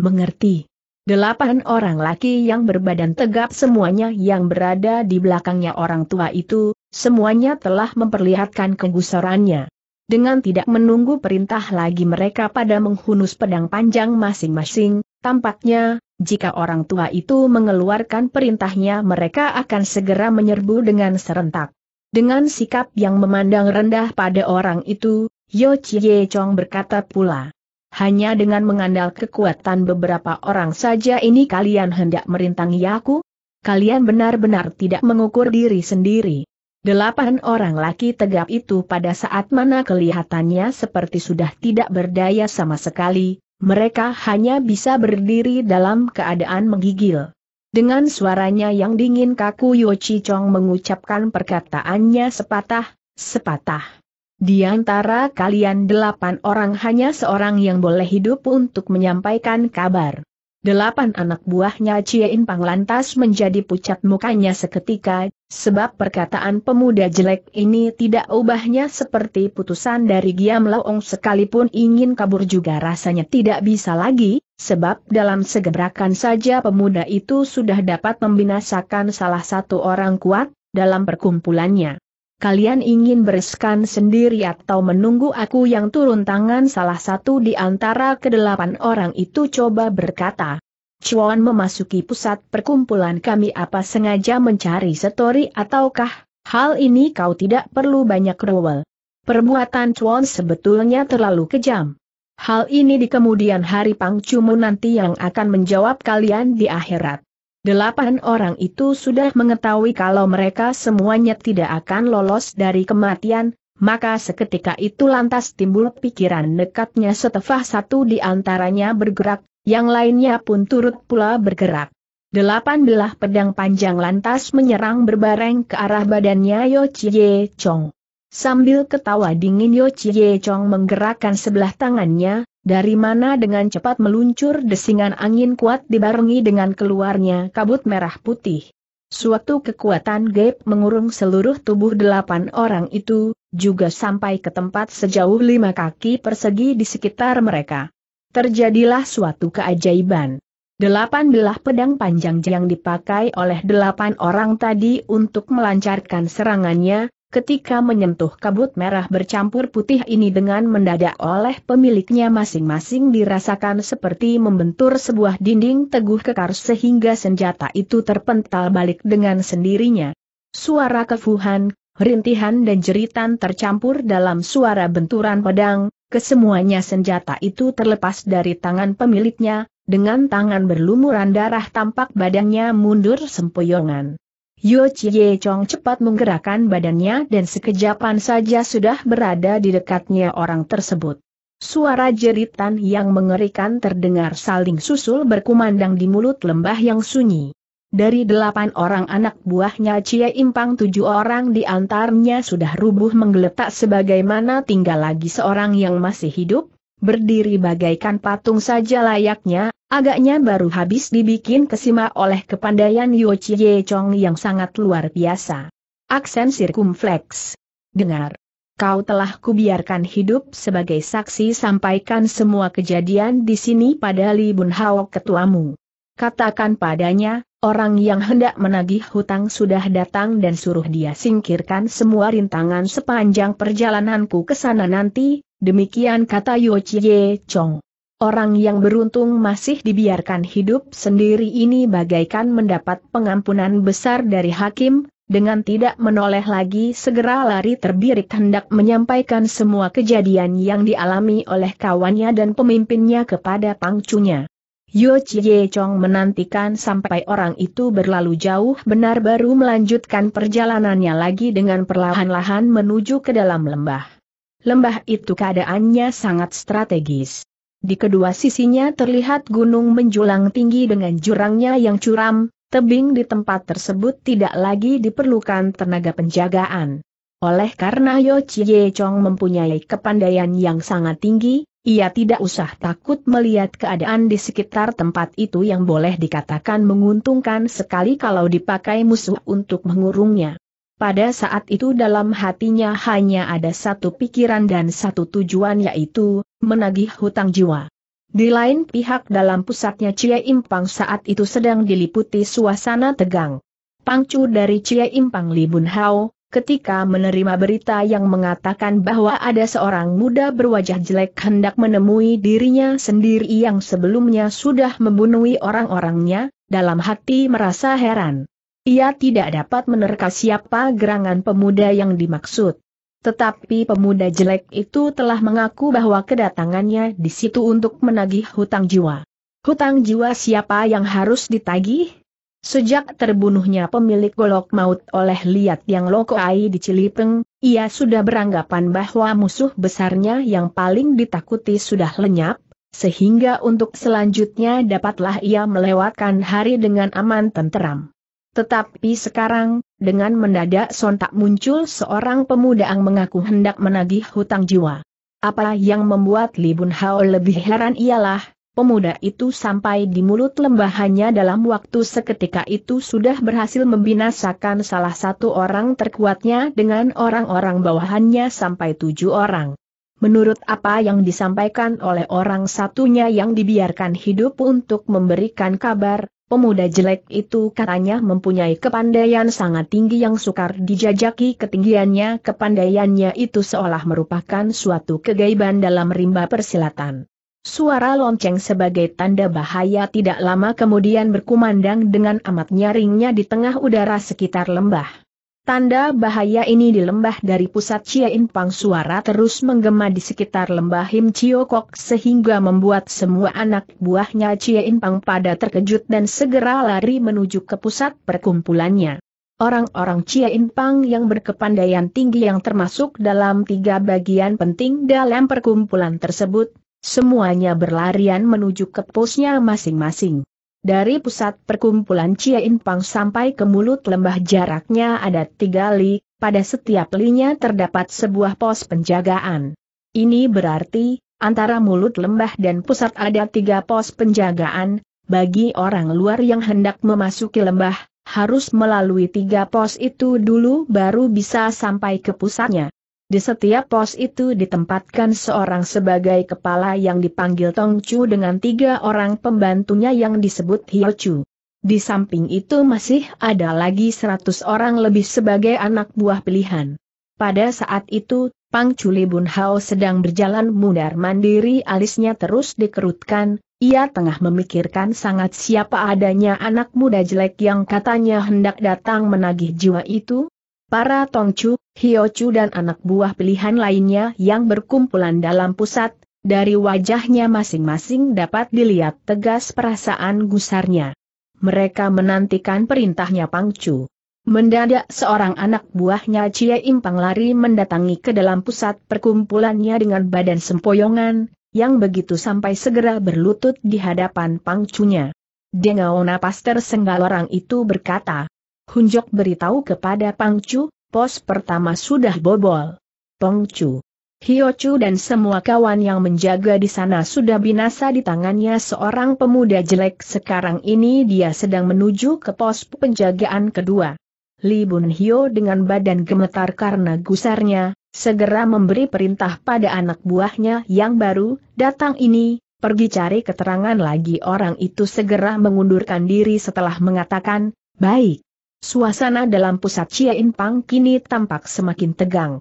Mengerti. Delapan orang laki yang berbadan tegap semuanya yang berada di belakangnya orang tua itu, semuanya telah memperlihatkan kegusarannya. Dengan tidak menunggu perintah lagi mereka pada menghunus pedang panjang masing-masing, tampaknya, jika orang tua itu mengeluarkan perintahnya mereka akan segera menyerbu dengan serentak. Dengan sikap yang memandang rendah pada orang itu, Yo Chie Chong berkata pula. Hanya dengan mengandalkan kekuatan beberapa orang saja ini kalian hendak merintangi aku? Kalian benar-benar tidak mengukur diri sendiri. Delapan orang laki tegap itu pada saat mana kelihatannya seperti sudah tidak berdaya sama sekali, mereka hanya bisa berdiri dalam keadaan menggigil. Dengan suaranya yang dingin kaku Yo Chi Chong mengucapkan perkataannya sepatah, sepatah. Di antara kalian delapan orang hanya seorang yang boleh hidup untuk menyampaikan kabar. Delapan anak buahnya Chie In Pang lantas menjadi pucat mukanya seketika, Sebab perkataan pemuda jelek ini tidak ubahnya seperti putusan dari Giam Laong sekalipun ingin kabur juga rasanya tidak bisa lagi, sebab dalam segebrakan saja pemuda itu sudah dapat membinasakan salah satu orang kuat, dalam perkumpulannya. Kalian ingin bereskan sendiri atau menunggu aku yang turun tangan salah satu di antara kedelapan orang itu coba berkata. Cuan memasuki pusat perkumpulan kami apa sengaja mencari setori ataukah? Hal ini kau tidak perlu banyak rewel. Perbuatan Cuan sebetulnya terlalu kejam. Hal ini di kemudian hari Pangcumu nanti yang akan menjawab kalian di akhirat. Delapan orang itu sudah mengetahui kalau mereka semuanya tidak akan lolos dari kematian, maka seketika itu lantas timbul pikiran dekatnya setelah satu di antaranya bergerak, yang lainnya pun turut pula bergerak. Delapan belah pedang panjang lantas menyerang berbareng ke arah badannya Yo Chie Chong. Sambil ketawa dingin Yo Chie Chong menggerakkan sebelah tangannya, dari mana dengan cepat meluncur desingan angin kuat dibarengi dengan keluarnya kabut merah putih. Suatu kekuatan gap mengurung seluruh tubuh delapan orang itu, juga sampai ke tempat sejauh lima kaki persegi di sekitar mereka. Terjadilah suatu keajaiban. Delapan belah pedang panjang yang dipakai oleh delapan orang tadi untuk melancarkan serangannya, ketika menyentuh kabut merah bercampur putih ini dengan mendadak oleh pemiliknya masing-masing dirasakan seperti membentur sebuah dinding teguh kekar sehingga senjata itu terpental balik dengan sendirinya. Suara kefuhan, rintihan dan jeritan tercampur dalam suara benturan pedang, kesemuanya senjata itu terlepas dari tangan pemiliknya, dengan tangan berlumuran darah tampak badannya mundur sempoyongan. Yo Chie Chong cepat menggerakkan badannya dan sekejapan saja sudah berada di dekatnya orang tersebut. Suara jeritan yang mengerikan terdengar saling susul berkumandang di mulut lembah yang sunyi. Dari delapan orang anak buahnya Cia Impang tujuh orang di antaranya sudah rubuh menggeletak sebagaimana tinggal lagi seorang yang masih hidup, berdiri bagaikan patung saja layaknya, agaknya baru habis dibikin kesima oleh kepandaian Yo Cie Chong yang sangat luar biasa. Aksen sirkumflex. Dengar. Kau telah kubiarkan hidup sebagai saksi sampaikan semua kejadian di sini pada Li Bun Hao ketuamu. Katakan padanya, Orang yang hendak menagih hutang sudah datang dan suruh dia singkirkan semua rintangan sepanjang perjalananku ke sana nanti, demikian kata Yo Chie Chong. Orang yang beruntung masih dibiarkan hidup sendiri ini bagaikan mendapat pengampunan besar dari hakim, dengan tidak menoleh lagi segera lari terbirit hendak menyampaikan semua kejadian yang dialami oleh kawannya dan pemimpinnya kepada pangcunya. Yo Chie Chong menantikan sampai orang itu berlalu jauh benar baru melanjutkan perjalanannya lagi dengan perlahan-lahan menuju ke dalam lembah. Lembah itu keadaannya sangat strategis. Di kedua sisinya terlihat gunung menjulang tinggi dengan jurangnya yang curam, tebing di tempat tersebut tidak lagi diperlukan tenaga penjagaan. Oleh karena Yo Chie Chong mempunyai kepandaian yang sangat tinggi, ia tidak usah takut melihat keadaan di sekitar tempat itu yang boleh dikatakan menguntungkan sekali kalau dipakai musuh untuk mengurungnya. Pada saat itu dalam hatinya hanya ada satu pikiran dan satu tujuan yaitu, menagih hutang jiwa. Di lain pihak dalam pusatnya Cie Impang saat itu sedang diliputi suasana tegang. Pangcu dari Cie Impang Li Bun Hao, ketika menerima berita yang mengatakan bahwa ada seorang muda berwajah jelek hendak menemui dirinya sendiri yang sebelumnya sudah membunuhi orang-orangnya, dalam hati merasa heran. Ia tidak dapat menerka siapa gerangan pemuda yang dimaksud. Tetapi pemuda jelek itu telah mengaku bahwa kedatangannya di situ untuk menagih hutang jiwa. Hutang jiwa siapa yang harus ditagih? Sejak terbunuhnya pemilik golok maut oleh Liat Yang Lokoai di Cilipeng, ia sudah beranggapan bahwa musuh besarnya yang paling ditakuti sudah lenyap, sehingga untuk selanjutnya dapatlah ia melewatkan hari dengan aman tenteram. Tetapi sekarang, dengan mendadak sontak muncul seorang pemuda yang mengaku hendak menagih hutang jiwa. Apa yang membuat Li Bun Hao lebih heran ialah, Pemuda itu sampai di mulut lembahannya dalam waktu seketika itu sudah berhasil membinasakan salah satu orang terkuatnya dengan orang-orang bawahannya sampai tujuh orang. Menurut apa yang disampaikan oleh orang satunya yang dibiarkan hidup untuk memberikan kabar, pemuda jelek itu katanya mempunyai kepandaian sangat tinggi yang sukar dijajaki ketinggiannya. Kepandaiannya itu seolah merupakan suatu kegaiban dalam rimba persilatan. Suara lonceng sebagai tanda bahaya tidak lama kemudian berkumandang dengan amat nyaringnya di tengah udara sekitar lembah. Tanda bahaya ini di lembah dari pusat Cien Pang suara terus menggema di sekitar lembah Him Chio sehingga membuat semua anak buahnya Cien Pang pada terkejut dan segera lari menuju ke pusat perkumpulannya. Orang-orang Cien Pang yang berkepandaian tinggi yang termasuk dalam tiga bagian penting dalam perkumpulan tersebut, Semuanya berlarian menuju ke posnya masing-masing. Dari pusat perkumpulan Cie Pang sampai ke mulut lembah jaraknya ada tiga li, pada setiap linya terdapat sebuah pos penjagaan. Ini berarti, antara mulut lembah dan pusat ada tiga pos penjagaan, bagi orang luar yang hendak memasuki lembah, harus melalui tiga pos itu dulu baru bisa sampai ke pusatnya. Di setiap pos itu ditempatkan seorang sebagai kepala yang dipanggil Tong Chu dengan tiga orang pembantunya yang disebut Hio Chu. Di samping itu masih ada lagi seratus orang lebih sebagai anak buah pilihan. Pada saat itu, Pang Chuli Bun Hao sedang berjalan mundar mandiri alisnya terus dikerutkan, ia tengah memikirkan sangat siapa adanya anak muda jelek yang katanya hendak datang menagih jiwa itu, Para Tongchu, Hiochu dan anak buah pilihan lainnya yang berkumpulan dalam pusat, dari wajahnya masing-masing dapat dilihat tegas perasaan gusarnya. Mereka menantikan perintahnya Pangcu. Mendadak seorang anak buahnya Cie Impang lari mendatangi ke dalam pusat perkumpulannya dengan badan sempoyongan, yang begitu sampai segera berlutut di hadapan Pangcunya. Dengan napas tersenggal orang itu berkata, Hunjok beritahu kepada Pangcu, pos pertama sudah bobol. Pangcu, Hiochu dan semua kawan yang menjaga di sana sudah binasa di tangannya seorang pemuda jelek sekarang ini dia sedang menuju ke pos penjagaan kedua. Li Bun Hio dengan badan gemetar karena gusarnya, segera memberi perintah pada anak buahnya yang baru, datang ini, pergi cari keterangan lagi orang itu segera mengundurkan diri setelah mengatakan, baik. Suasana dalam pusat Pang kini tampak semakin tegang.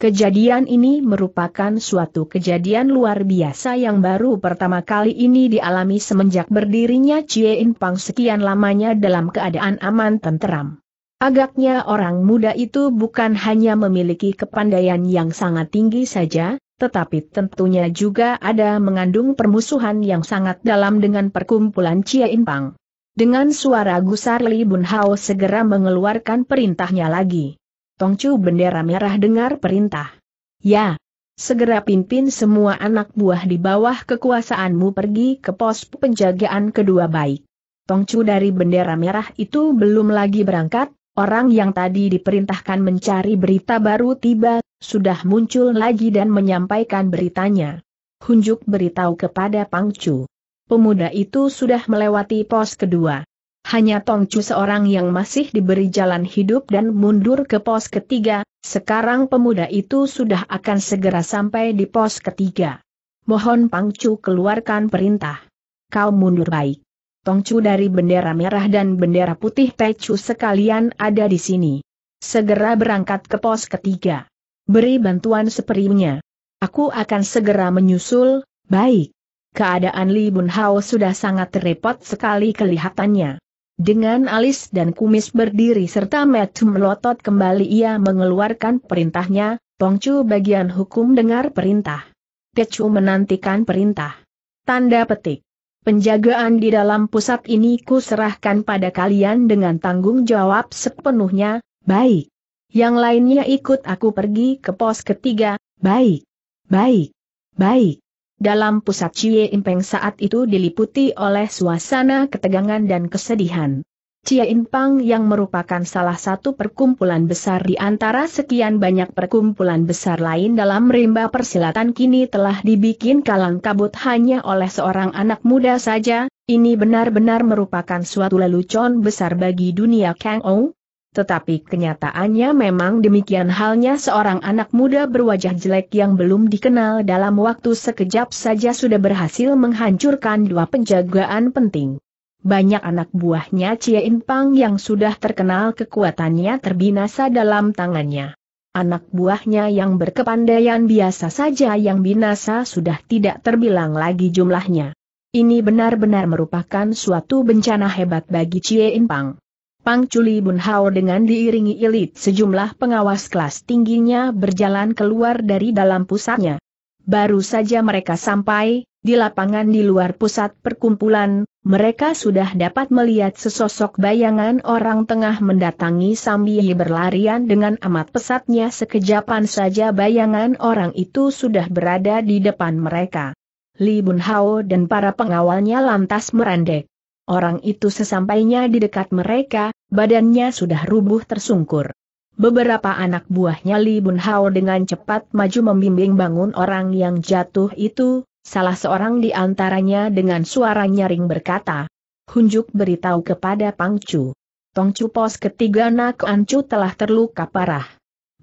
Kejadian ini merupakan suatu kejadian luar biasa yang baru pertama kali ini dialami semenjak berdirinya Cie Pang sekian lamanya dalam keadaan aman tenteram. Agaknya orang muda itu bukan hanya memiliki kepandaian yang sangat tinggi saja, tetapi tentunya juga ada mengandung permusuhan yang sangat dalam dengan perkumpulan Cie Pang. Dengan suara gusar Li Bun Hao segera mengeluarkan perintahnya lagi. Tongcu bendera merah dengar perintah. Ya. Segera pimpin semua anak buah di bawah kekuasaanmu pergi ke pos penjagaan kedua baik. Tongcu dari bendera merah itu belum lagi berangkat, orang yang tadi diperintahkan mencari berita baru tiba, sudah muncul lagi dan menyampaikan beritanya. Hunjuk beritahu kepada Pangcu pemuda itu sudah melewati pos kedua. Hanya Tongcu seorang yang masih diberi jalan hidup dan mundur ke pos ketiga, sekarang pemuda itu sudah akan segera sampai di pos ketiga. Mohon Pangcu keluarkan perintah. Kau mundur baik. Tongcu dari bendera merah dan bendera putih Pecu sekalian ada di sini. Segera berangkat ke pos ketiga. Beri bantuan seperimnya. Aku akan segera menyusul, baik. Keadaan Li Bun Hao sudah sangat repot sekali kelihatannya. Dengan alis dan kumis berdiri serta metu melotot kembali ia mengeluarkan perintahnya, Chu bagian hukum dengar perintah. Chu menantikan perintah. Tanda petik. Penjagaan di dalam pusat ini ku serahkan pada kalian dengan tanggung jawab sepenuhnya, baik. Yang lainnya ikut aku pergi ke pos ketiga, baik. Baik. Baik dalam pusat Cie Impeng saat itu diliputi oleh suasana ketegangan dan kesedihan. Cie Impang yang merupakan salah satu perkumpulan besar di antara sekian banyak perkumpulan besar lain dalam rimba persilatan kini telah dibikin kalang kabut hanya oleh seorang anak muda saja, ini benar-benar merupakan suatu lelucon besar bagi dunia Kang Ou, tetapi kenyataannya memang demikian halnya seorang anak muda berwajah jelek yang belum dikenal dalam waktu sekejap saja sudah berhasil menghancurkan dua penjagaan penting. Banyak anak buahnya Cie Impang yang sudah terkenal kekuatannya terbinasa dalam tangannya. Anak buahnya yang berkepandaian biasa saja yang binasa sudah tidak terbilang lagi jumlahnya. Ini benar-benar merupakan suatu bencana hebat bagi Cie Impang. Pang Culi Bun Hao dengan diiringi elit sejumlah pengawas kelas tingginya berjalan keluar dari dalam pusatnya. Baru saja mereka sampai, di lapangan di luar pusat perkumpulan, mereka sudah dapat melihat sesosok bayangan orang tengah mendatangi sambil berlarian dengan amat pesatnya sekejapan saja bayangan orang itu sudah berada di depan mereka. Li Bun Hao dan para pengawalnya lantas merendek. Orang itu sesampainya di dekat mereka, badannya sudah rubuh tersungkur. Beberapa anak buahnya Li Bun Hao dengan cepat maju membimbing bangun orang yang jatuh itu, salah seorang di antaranya dengan suara nyaring berkata, Hunjuk beritahu kepada Pangcu. Tongcu pos ketiga Nak Ancu telah terluka parah.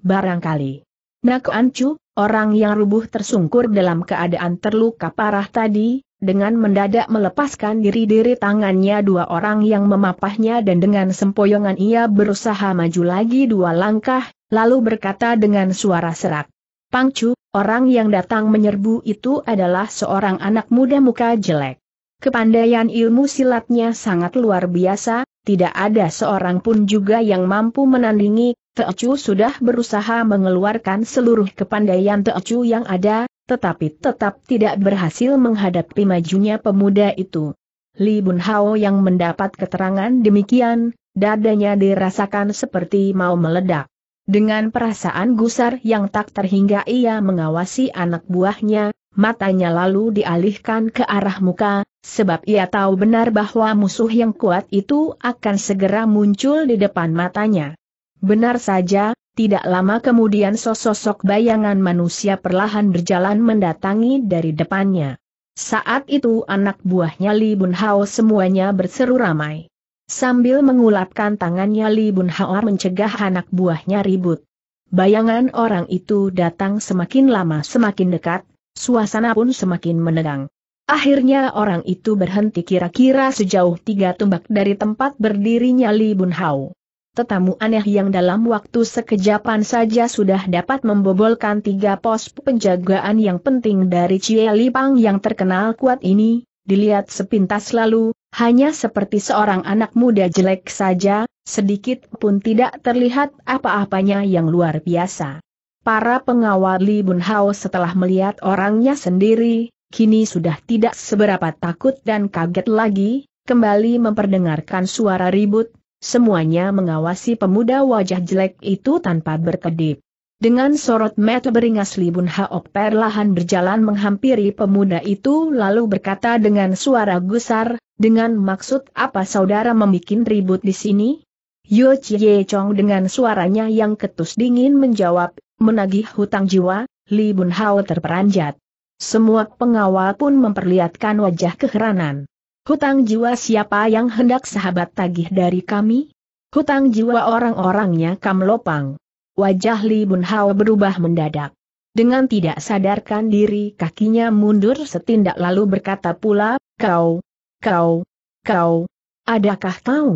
Barangkali. Nak Ancu, orang yang rubuh tersungkur dalam keadaan terluka parah tadi, dengan mendadak melepaskan diri diri tangannya dua orang yang memapahnya dan dengan sempoyongan ia berusaha maju lagi dua langkah, lalu berkata dengan suara serak. Pangcu, orang yang datang menyerbu itu adalah seorang anak muda muka jelek. Kepandaian ilmu silatnya sangat luar biasa, tidak ada seorang pun juga yang mampu menandingi, Teocu sudah berusaha mengeluarkan seluruh kepandaian Teocu yang ada, tetapi tetap tidak berhasil menghadapi majunya pemuda itu. Li Bun Hao yang mendapat keterangan demikian, dadanya dirasakan seperti mau meledak. Dengan perasaan gusar yang tak terhingga ia mengawasi anak buahnya, matanya lalu dialihkan ke arah muka, sebab ia tahu benar bahwa musuh yang kuat itu akan segera muncul di depan matanya. Benar saja, tidak lama kemudian sosok bayangan manusia perlahan berjalan mendatangi dari depannya. Saat itu anak buahnya Li Bun Hao semuanya berseru ramai. Sambil mengulapkan tangannya Li Bun Hao mencegah anak buahnya ribut. Bayangan orang itu datang semakin lama semakin dekat, suasana pun semakin menegang. Akhirnya orang itu berhenti kira-kira sejauh tiga tumbak dari tempat berdirinya Li Bun Hao tetamu aneh yang dalam waktu sekejapan saja sudah dapat membobolkan tiga pos penjagaan yang penting dari Cie Lipang yang terkenal kuat ini, dilihat sepintas lalu, hanya seperti seorang anak muda jelek saja, sedikit pun tidak terlihat apa-apanya yang luar biasa. Para pengawal Li Bun Hao setelah melihat orangnya sendiri, kini sudah tidak seberapa takut dan kaget lagi, kembali memperdengarkan suara ribut, Semuanya mengawasi pemuda wajah jelek itu tanpa berkedip. Dengan sorot mata beringas Libun Haok Hao perlahan berjalan menghampiri pemuda itu lalu berkata dengan suara gusar, dengan maksud apa saudara membuat ribut di sini? Yo Chie Chong dengan suaranya yang ketus dingin menjawab, menagih hutang jiwa, Libun Hao terperanjat. Semua pengawal pun memperlihatkan wajah keheranan. Hutang jiwa siapa yang hendak sahabat tagih dari kami? Hutang jiwa orang-orangnya kam lopang. Wajah Li Bun Hao berubah mendadak. Dengan tidak sadarkan diri kakinya mundur setindak lalu berkata pula, kau, kau, kau, adakah kau?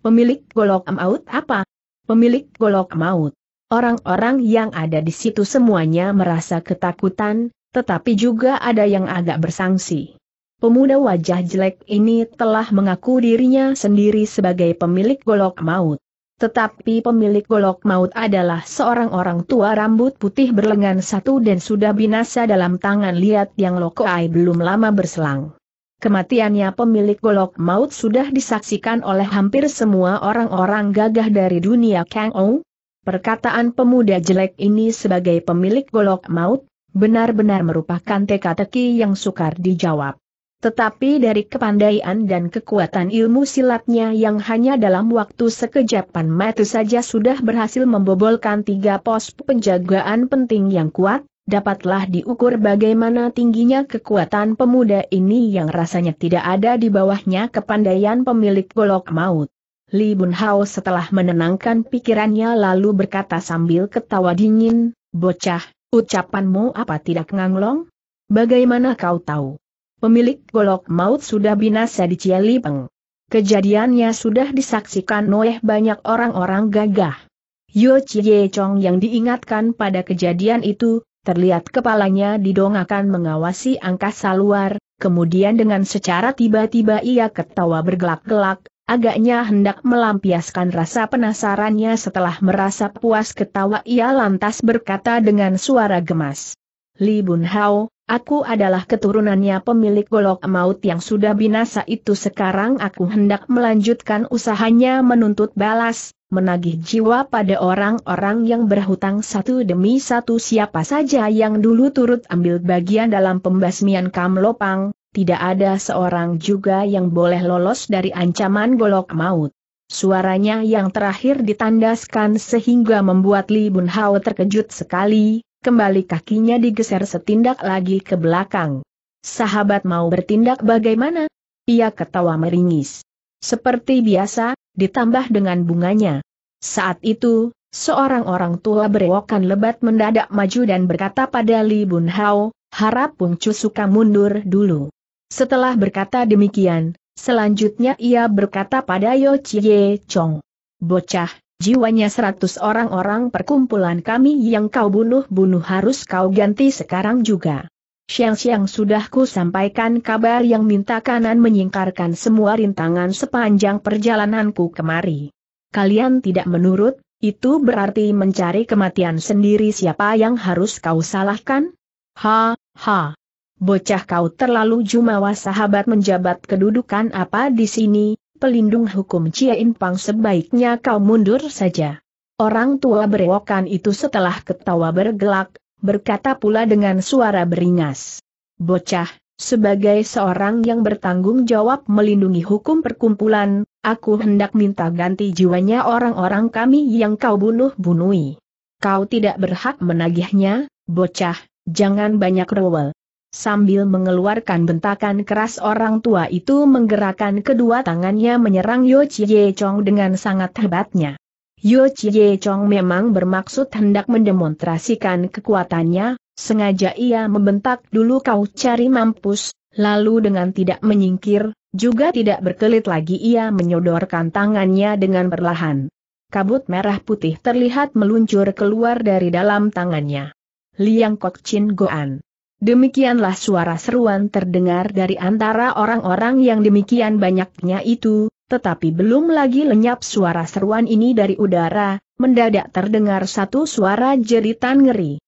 Pemilik golok maut apa? Pemilik golok maut. Orang-orang yang ada di situ semuanya merasa ketakutan, tetapi juga ada yang agak bersangsi. Pemuda wajah jelek ini telah mengaku dirinya sendiri sebagai pemilik golok maut. Tetapi pemilik golok maut adalah seorang orang tua rambut putih berlengan satu dan sudah binasa dalam tangan liat yang lokoai belum lama berselang. Kematiannya pemilik golok maut sudah disaksikan oleh hampir semua orang-orang gagah dari dunia Kang Ou. Perkataan pemuda jelek ini sebagai pemilik golok maut, benar-benar merupakan teka-teki yang sukar dijawab. Tetapi dari kepandaian dan kekuatan ilmu silatnya yang hanya dalam waktu sekejapan mata saja sudah berhasil membobolkan tiga pos penjagaan penting yang kuat, dapatlah diukur bagaimana tingginya kekuatan pemuda ini yang rasanya tidak ada di bawahnya kepandaian pemilik golok maut. Li Bun Hao setelah menenangkan pikirannya lalu berkata sambil ketawa dingin, Bocah, ucapanmu apa tidak nganglong? Bagaimana kau tahu? pemilik golok maut sudah binasa di Cielipeng. Kejadiannya sudah disaksikan oleh banyak orang-orang gagah. Yo Chie Chong yang diingatkan pada kejadian itu, terlihat kepalanya didongakan mengawasi angkasa luar, kemudian dengan secara tiba-tiba ia ketawa bergelak-gelak, agaknya hendak melampiaskan rasa penasarannya setelah merasa puas ketawa ia lantas berkata dengan suara gemas. Li Bun Hao, Aku adalah keturunannya pemilik golok maut yang sudah binasa itu sekarang aku hendak melanjutkan usahanya menuntut balas, menagih jiwa pada orang-orang yang berhutang satu demi satu siapa saja yang dulu turut ambil bagian dalam pembasmian Kamlopang, tidak ada seorang juga yang boleh lolos dari ancaman golok maut. Suaranya yang terakhir ditandaskan sehingga membuat Li Bun Hao terkejut sekali, kembali kakinya digeser setindak lagi ke belakang. Sahabat mau bertindak bagaimana? Ia ketawa meringis. Seperti biasa, ditambah dengan bunganya. Saat itu, seorang orang tua berewokan lebat mendadak maju dan berkata pada Li Bun Hao, harap Pung Chu suka mundur dulu. Setelah berkata demikian, selanjutnya ia berkata pada Yo Chie Chong. Bocah, Jiwanya seratus orang-orang perkumpulan kami yang kau bunuh-bunuh harus kau ganti sekarang juga. Siang-siang sudah ku sampaikan kabar yang minta kanan menyingkarkan semua rintangan sepanjang perjalananku kemari. Kalian tidak menurut, itu berarti mencari kematian sendiri siapa yang harus kau salahkan? Ha, ha. Bocah kau terlalu jumawa sahabat menjabat kedudukan apa di sini, pelindung hukum In Pang sebaiknya kau mundur saja. Orang tua berewokan itu setelah ketawa bergelak, berkata pula dengan suara beringas. Bocah, sebagai seorang yang bertanggung jawab melindungi hukum perkumpulan, aku hendak minta ganti jiwanya orang-orang kami yang kau bunuh-bunui. Kau tidak berhak menagihnya, bocah, jangan banyak rewel. Sambil mengeluarkan bentakan keras orang tua itu menggerakkan kedua tangannya menyerang Yo Chie Chong dengan sangat hebatnya. Yo Chie Chong memang bermaksud hendak mendemonstrasikan kekuatannya, sengaja ia membentak dulu kau cari mampus, lalu dengan tidak menyingkir, juga tidak berkelit lagi ia menyodorkan tangannya dengan perlahan. Kabut merah putih terlihat meluncur keluar dari dalam tangannya. Liang Kok Chin Goan Demikianlah suara seruan terdengar dari antara orang-orang yang demikian banyaknya itu, tetapi belum lagi lenyap suara seruan ini dari udara, mendadak terdengar satu suara jeritan ngeri.